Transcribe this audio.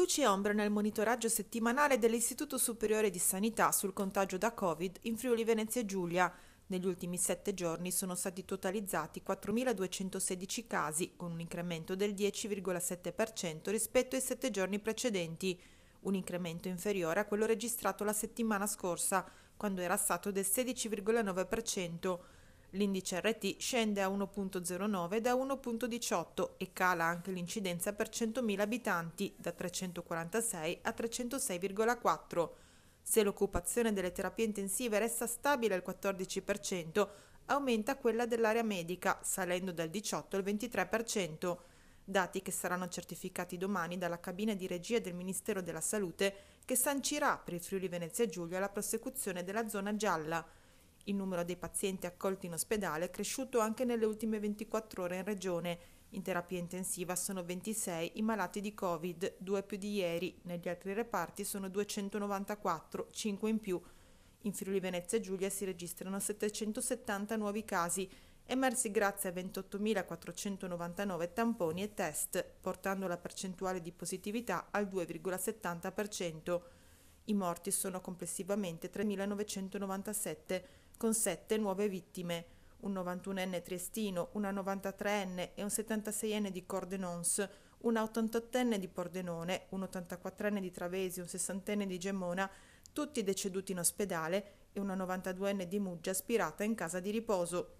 Luci e ombre nel monitoraggio settimanale dell'Istituto Superiore di Sanità sul contagio da Covid in Friuli Venezia Giulia. Negli ultimi sette giorni sono stati totalizzati 4.216 casi, con un incremento del 10,7% rispetto ai sette giorni precedenti, un incremento inferiore a quello registrato la settimana scorsa, quando era stato del 16,9%. L'indice RT scende a 1.09 da 1.18 e cala anche l'incidenza per 100.000 abitanti da 346 a 306,4. Se l'occupazione delle terapie intensive resta stabile al 14%, aumenta quella dell'area medica, salendo dal 18 al 23%, dati che saranno certificati domani dalla cabina di regia del Ministero della Salute che sancirà per il Friuli Venezia Giulia la prosecuzione della zona gialla il numero dei pazienti accolti in ospedale è cresciuto anche nelle ultime 24 ore in regione. In terapia intensiva sono 26 i malati di Covid, 2 più di ieri, negli altri reparti sono 294, 5 in più. In Friuli Venezia e Giulia si registrano 770 nuovi casi, emersi grazie a 28.499 tamponi e test, portando la percentuale di positività al 2,70%. I morti sono complessivamente 3.997, con sette nuove vittime, un 91enne triestino, una 93enne e un 76enne di Cordenons, una 88enne di Pordenone, un 84enne di Travesi, un 60enne di Gemona, tutti deceduti in ospedale, e una 92enne di Muggia aspirata in casa di riposo.